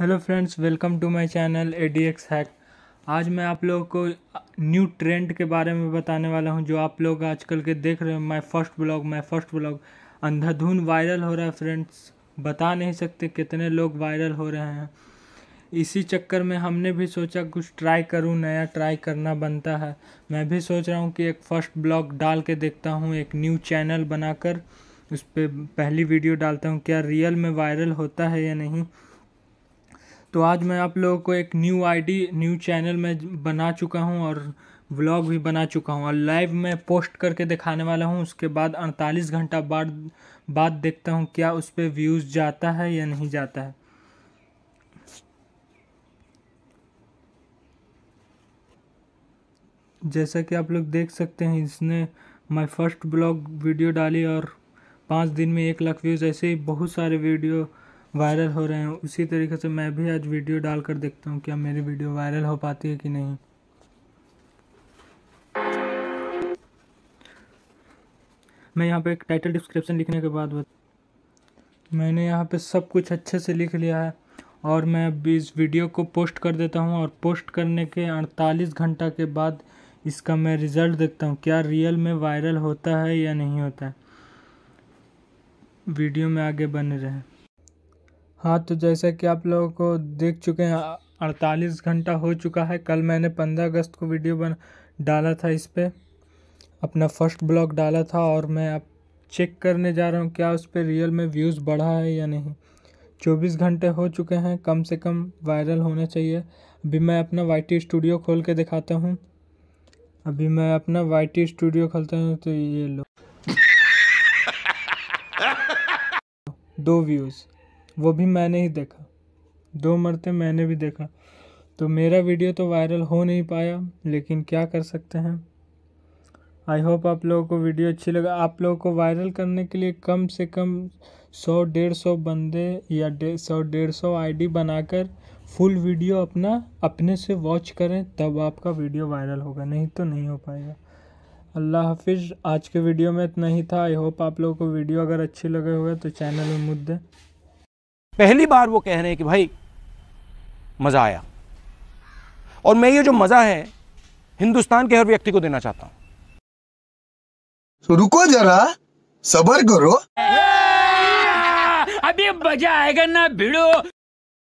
hello friends welcome to my channel A D X hack आज मैं आप लोगों को न्यू ट्रेंड के बारे में बताने वाला हूं जो आप लोग आजकल के देख रहे हो my first blog my first blog अंधाधुन वायरल हो रहा है फ्रेंड्स बता नहीं सकते कितने लोग वायरल हो रहे हैं इसी चक्कर में हमने भी सोचा कुछ ट्राई करूँ नया ट्राई करना बनता है मैं भी सोच रहा हूँ कि एक फ़र्स्ट ब्लॉग डाल के देखता हूँ एक न्यू चैनल बनाकर उस पर पहली वीडियो डालता हूँ क्या रियल में वायरल होता है या नहीं तो आज मैं आप लोगों को एक न्यू आईडी न्यू चैनल में बना चुका हूँ और व्लॉग भी बना चुका हूँ और लाइव मैं पोस्ट करके दिखाने वाला हूँ उसके बाद अड़तालीस घंटा बाद बाद देखता हूँ क्या उस पर व्यूज़ जाता है या नहीं जाता है जैसा कि आप लोग देख सकते हैं इसने मैं फर्स्ट ब्लॉग वीडियो डाली और पाँच दिन में एक लाख व्यूज़ ऐसे ही बहुत सारे वीडियो वायरल हो रहे हैं उसी तरीके से मैं भी आज वीडियो डाल कर देखता हूँ क्या मेरी वीडियो वायरल हो पाती है कि नहीं मैं यहाँ पे एक टाइटल डिस्क्रिप्शन लिखने के बाद मैंने यहाँ पे सब कुछ अच्छे से लिख लिया है और मैं अब इस वीडियो को पोस्ट कर देता हूँ और पोस्ट करने के अड़तालीस घंटा के बाद इसका मैं रिज़ल्ट देखता हूँ क्या रियल में वायरल होता है या नहीं होता है वीडियो में आगे बने रहें हाँ तो जैसा कि आप लोगों को देख चुके हैं अड़तालीस घंटा हो चुका है कल मैंने पंद्रह अगस्त को वीडियो बन डाला था इस पर अपना फर्स्ट ब्लॉग डाला था और मैं अब चेक करने जा रहा हूँ क्या उस पर रियल में व्यूज़ बढ़ा है या नहीं चौबीस घंटे हो चुके हैं कम से कम वायरल होना चाहिए अभी मैं अपना वाई स्टूडियो खोल के दिखाता हूँ अभी मैं अपना वाई स्टूडियो खोलता हूँ तो ये लो दो व्यूज़ वो भी मैंने ही देखा दो मरते मैंने भी देखा तो मेरा वीडियो तो वायरल हो नहीं पाया लेकिन क्या कर सकते हैं आई होप आप लोगों को वीडियो अच्छी लगा आप लोगों को वायरल करने के लिए कम से कम सौ डेढ़ सौ बंदे या डे सौ डेढ़ सौ आई बनाकर फुल वीडियो अपना अपने से वॉच करें तब आपका वीडियो वायरल होगा नहीं तो नहीं हो पाएगा अल्लाह हाफिज़ आज के वीडियो में इतना ही था आई होप आप लोगों को वीडियो अगर अच्छी लगे हुए तो चैनल में मुद्दे पहली बार वो कह रहे हैं कि भाई मज़ा आया और मैं ये जो मज़ा है हिंदुस्तान के हर व्यक्ति को देना चाहता हूं तो रुको जरा सबर करो अभी मजा आएगा ना भिड़ो